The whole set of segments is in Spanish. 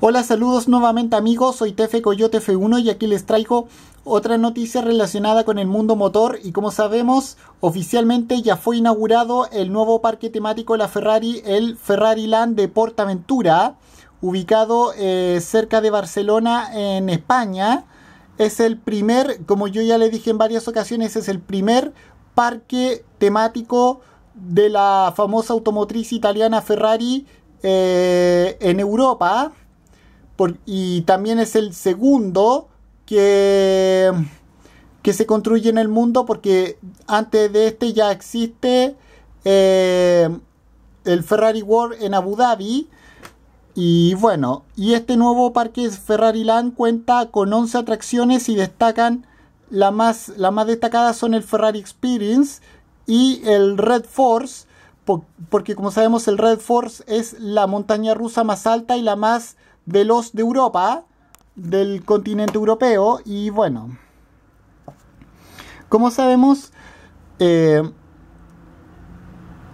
Hola, saludos nuevamente amigos, soy Tefe Coyote F1 y aquí les traigo otra noticia relacionada con el mundo motor y como sabemos, oficialmente ya fue inaugurado el nuevo parque temático de la Ferrari, el Ferrari Land de Portaventura, ubicado eh, cerca de Barcelona en España. Es el primer, como yo ya le dije en varias ocasiones, es el primer parque temático de la famosa automotriz italiana Ferrari eh, en Europa y también es el segundo que, que se construye en el mundo porque antes de este ya existe eh, el Ferrari World en Abu Dhabi. Y bueno, y este nuevo parque Ferrari Land cuenta con 11 atracciones y destacan la más, la más destacadas son el Ferrari Experience y el Red Force, porque como sabemos el Red Force es la montaña rusa más alta y la más de los de Europa, del continente europeo, y bueno, como sabemos, eh,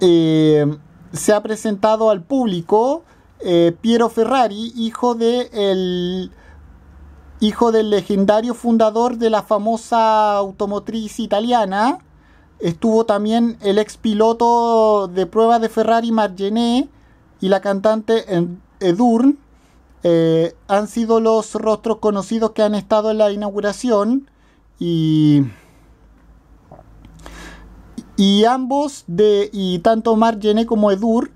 eh, se ha presentado al público eh, Piero Ferrari, hijo, de el, hijo del legendario fundador de la famosa automotriz italiana. Estuvo también el ex piloto de prueba de Ferrari Margené y la cantante Edurne. Eh, han sido los rostros conocidos que han estado en la inauguración y, y ambos de y tanto Margene como Edur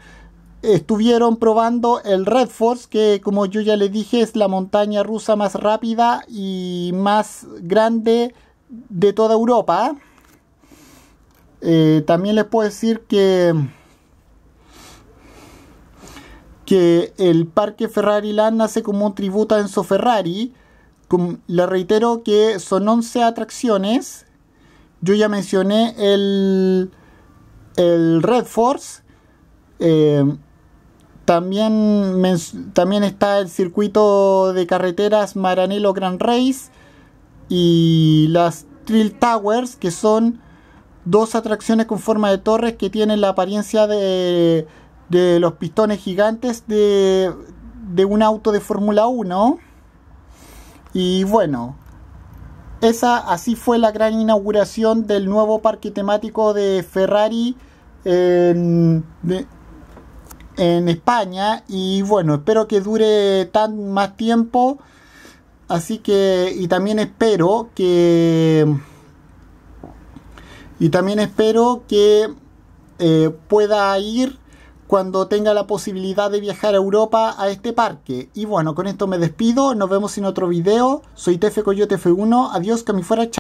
estuvieron probando el Red Force que como yo ya le dije es la montaña rusa más rápida y más grande de toda Europa eh, también les puedo decir que que el parque Ferrari Land nace como un tributo a Enzo Ferrari. Le reitero que son 11 atracciones. Yo ya mencioné el, el Red Force. Eh, también, también está el circuito de carreteras Maranello Grand Race y las Trill Towers, que son dos atracciones con forma de torres que tienen la apariencia de de los pistones gigantes de, un auto de Fórmula 1. Y bueno, esa así fue la gran inauguración del nuevo parque temático de Ferrari en, España. Y bueno, espero que dure tan más tiempo. Así que, y también espero que... Y también espero que eh, pueda ir cuando tenga la posibilidad de viajar a Europa a este parque. Y bueno, con esto me despido, nos vemos en otro video. Soy Tefe Coyote F1, adiós, que me fuera, chao.